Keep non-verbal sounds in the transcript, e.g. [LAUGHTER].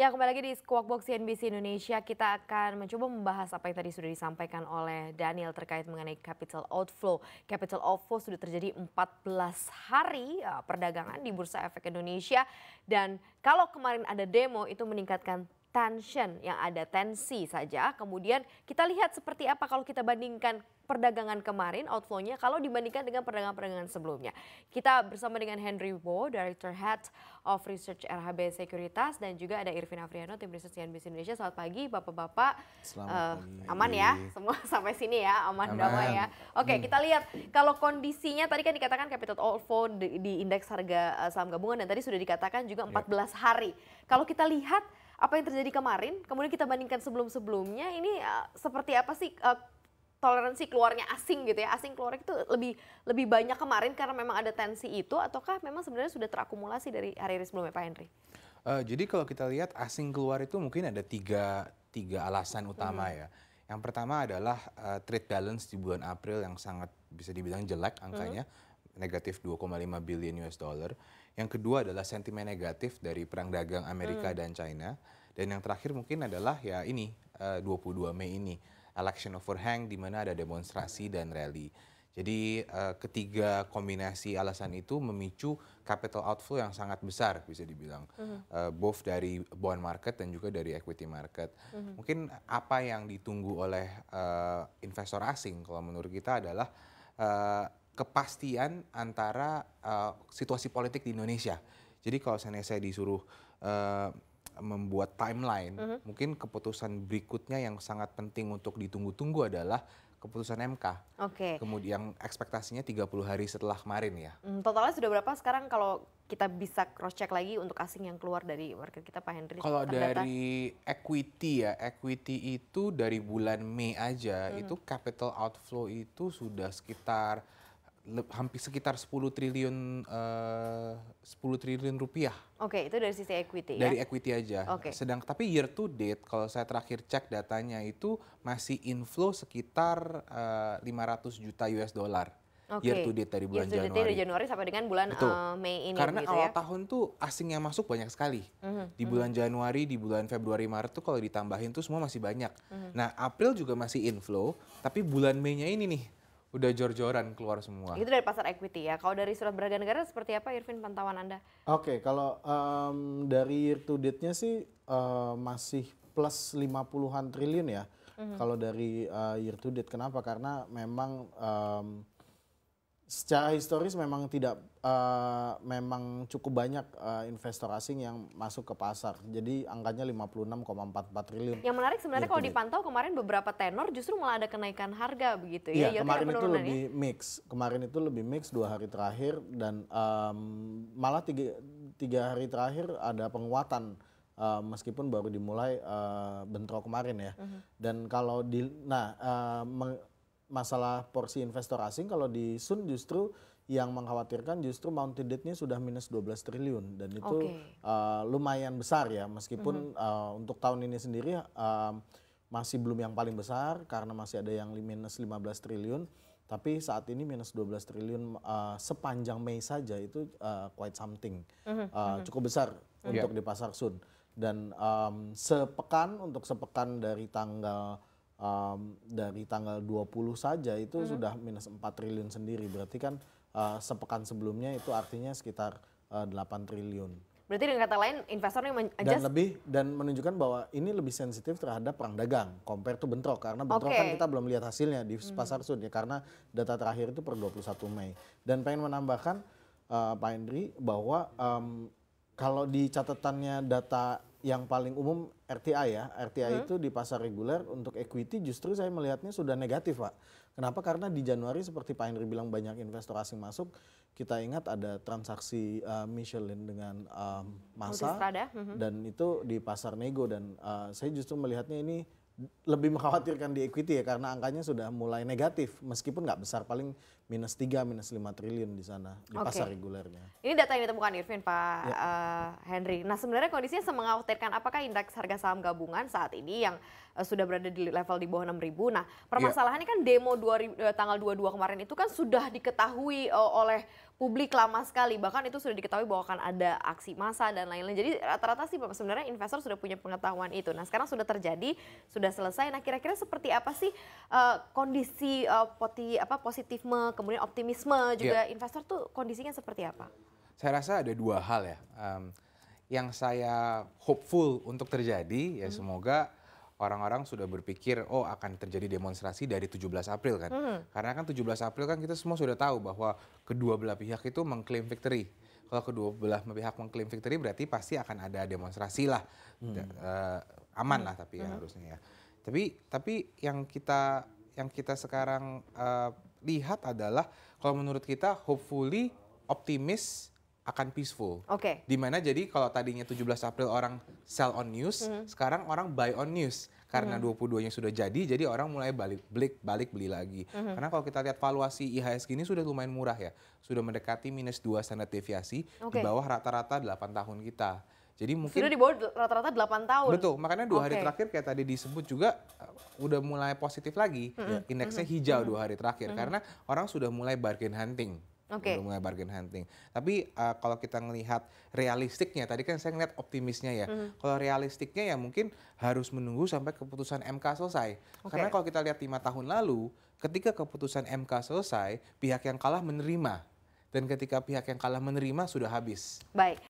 Ya kembali lagi di Squawk Box CNBC Indonesia kita akan mencoba membahas apa yang tadi sudah disampaikan oleh Daniel terkait mengenai capital outflow. Capital outflow sudah terjadi 14 hari eh, perdagangan di Bursa Efek Indonesia dan kalau kemarin ada demo itu meningkatkan tension yang ada tensi saja. Kemudian kita lihat seperti apa kalau kita bandingkan perdagangan kemarin outflow-nya kalau dibandingkan dengan perdagangan-perdagangan sebelumnya. Kita bersama dengan Henry Wo, Director Head of Research RHB Sekuritas dan juga ada Irvin Afriano, tim Research CNBC Indonesia. Selamat pagi Bapak-bapak. Selamat eh, aman ya semua [LAUGHS] sampai sini ya, aman, aman. damai ya. Oke, okay, hmm. kita lihat kalau kondisinya tadi kan dikatakan capital outflow di, di indeks harga eh, saham gabungan dan tadi sudah dikatakan juga 14 ya. yeah. hari. Kalau kita lihat apa yang terjadi kemarin, kemudian kita bandingkan sebelum-sebelumnya, ini uh, seperti apa sih uh, toleransi keluarnya asing gitu ya asing keluar itu lebih lebih banyak kemarin karena memang ada tensi itu ataukah memang sebenarnya sudah terakumulasi dari hari-hari sebelumnya Pak Henry? Uh, jadi kalau kita lihat asing keluar itu mungkin ada tiga tiga alasan utama hmm. ya. Yang pertama adalah uh, trade balance di bulan April yang sangat bisa dibilang jelek angkanya hmm. negatif 2,5 billion US dollar. Yang kedua adalah sentimen negatif dari perang dagang Amerika hmm. dan China. Dan yang terakhir mungkin adalah ya ini eh, uh, 22 Mei ini election overhang di mana ada demonstrasi dan rally. Jadi uh, ketiga kombinasi alasan itu memicu capital outflow yang sangat besar bisa dibilang, uh-huh. uh, both dari bond market dan juga dari equity market. Uh-huh. Mungkin apa yang ditunggu oleh uh, investor asing kalau menurut kita adalah uh, kepastian antara uh, situasi politik di Indonesia. Jadi kalau saya disuruh uh, membuat timeline, uh mm-hmm. -huh. mungkin keputusan berikutnya yang sangat penting untuk ditunggu-tunggu adalah keputusan MK. Oke. Okay. Kemudian ekspektasinya 30 hari setelah kemarin ya. Hmm, totalnya sudah berapa sekarang kalau kita bisa cross check lagi untuk asing yang keluar dari market kita Pak Henry? Kalau terdata. dari equity ya, equity itu dari bulan Mei aja hmm. itu capital outflow itu sudah sekitar hampir sekitar 10 triliun eh, uh, 10 triliun rupiah. Oke, okay, itu dari sisi equity ya. Dari equity aja. Okay. Sedang tapi year to date kalau saya terakhir cek datanya itu masih inflow sekitar uh, eh, 500 juta US dollar. Okay. Year to date dari bulan year to date Januari. Dari Januari sampai dengan bulan Uh, Mei ini Karena gitu ya? awal ya? tahun tuh asing yang masuk banyak sekali. Mm -hmm. Di mhm. bulan mm -hmm. Januari, di bulan Februari, Maret tuh kalau ditambahin tuh semua masih banyak. Mm -hmm. Nah, April juga masih inflow, tapi bulan Mei-nya ini nih udah jor-joran keluar semua. Itu dari pasar equity ya. Kalau dari surat berharga negara seperti apa Irvin pantauan Anda? Oke, okay, kalau um, dari year to date-nya sih uh, masih plus 50-an triliun ya. Mm -hmm. Kalau dari uh, eh, year to date kenapa? Karena memang um, secara historis memang tidak uh, memang cukup banyak uh, investor asing yang masuk ke pasar. Jadi angkanya 56,44 triliun. Yang menarik sebenarnya gitu kalau dipantau kemarin beberapa tenor justru malah ada kenaikan harga begitu ya. Iya, iya kemarin itu lebih ya? mix. Kemarin itu lebih mix dua hari terakhir dan um, malah tiga, tiga hari terakhir ada penguatan uh, meskipun baru dimulai uh, bentrok kemarin ya. Uh mhm. -huh. Dan kalau di nah uh, masalah porsi investor asing kalau di Sun justru yang mengkhawatirkan justru mounted debt nya sudah minus 12 triliun dan itu okay. uh, eh, lumayan besar ya meskipun mm -hmm. uh, untuk tahun ini sendiri uh, masih belum yang paling besar karena masih ada yang minus 15 triliun tapi saat ini minus 12 triliun uh, sepanjang Mei saja itu uh, quite something mm -hmm. uh, cukup besar mm -hmm. untuk yeah. di pasar Sun dan um, sepekan untuk sepekan dari tanggal um, dari tanggal 20 saja itu hmm. sudah minus 4 triliun sendiri. Berarti kan uh, sepekan sebelumnya itu artinya sekitar uh, eh, 8 triliun. Berarti dengan kata lain investornya adjust? dan lebih dan menunjukkan bahwa ini lebih sensitif terhadap perang dagang compare to bentrok karena bentrok okay. kan kita belum lihat hasilnya di hmm. pasar hmm. ya karena data terakhir itu per 21 Mei. Dan pengen menambahkan uh, Pak Hendri bahwa um, kalau di catatannya data yang paling umum RTI ya. RTI hmm. itu di pasar reguler untuk equity justru saya melihatnya sudah negatif, Pak. Kenapa? Karena di Januari seperti Pak Henry bilang banyak investor asing masuk. Kita ingat ada transaksi uh, Michelin dengan um, Masa ya. hmm. dan itu di pasar nego dan uh, saya justru melihatnya ini lebih [LAUGHS] mengkhawatirkan di equity ya karena angkanya sudah mulai negatif meskipun nggak besar paling minus 3, minus 5 triliun di sana, di okay. pasar regulernya. Ini data yang ditemukan Irvin, Pak ya. uh, Henry. Nah sebenarnya kondisinya semengkhawatirkan apakah indeks harga saham gabungan saat ini yang uh, sudah berada di level di bawah 6.000. Nah permasalahannya ya. kan demo uh, tanggal 22 kemarin itu kan sudah diketahui uh, oleh publik lama sekali. Bahkan itu sudah diketahui bahwa akan ada aksi massa dan lain-lain. Jadi rata-rata sih sebenarnya investor sudah punya pengetahuan itu. Nah sekarang sudah terjadi, sudah selesai. Nah kira-kira seperti apa sih uh, kondisi uh, poti, apa, kemudian optimisme juga yeah. investor tuh kondisinya seperti apa? Saya rasa ada dua hal ya. Um, yang saya hopeful untuk terjadi ya -hmm. semoga orang-orang sudah berpikir oh akan terjadi demonstrasi dari 17 April kan. -hmm. Karena kan 17 April kan kita semua sudah tahu bahwa kedua belah pihak itu mengklaim victory. Kalau kedua belah pihak mengklaim victory berarti pasti akan ada demonstrasi lah. Hmm. Da, Uh, aman hmm. lah tapi ya hmm. harusnya ya. Tapi tapi yang kita yang kita sekarang uh, lihat adalah kalau menurut kita hopefully optimis akan peaceful. Oke. Okay. Dimana jadi kalau tadinya 17 April orang sell on news, mm -hmm. sekarang orang buy on news karena mm -hmm. 22-nya sudah jadi, jadi orang mulai balik balik balik beli lagi. Mm -hmm. Karena kalau kita lihat valuasi IHSG ini sudah lumayan murah ya, sudah mendekati minus 2 standar deviasi okay. di bawah rata-rata 8 tahun kita. Jadi mungkin sudah di bawah rata-rata 8 tahun. Betul, makanya dua okay. hari terakhir kayak tadi disebut juga uh, udah mulai positif lagi. mm Indeksnya hijau mm-hmm. dua hari terakhir mm-hmm. karena orang sudah mulai bargain hunting. Okay. mulai bargain hunting. Tapi uh, kalau kita melihat realistiknya, tadi kan saya ngeliat optimisnya ya. Mm-hmm. Kalau realistiknya ya mungkin harus menunggu sampai keputusan MK selesai. Okay. Karena kalau kita lihat lima tahun lalu, ketika keputusan MK selesai, pihak yang kalah menerima dan ketika pihak yang kalah menerima sudah habis. Baik.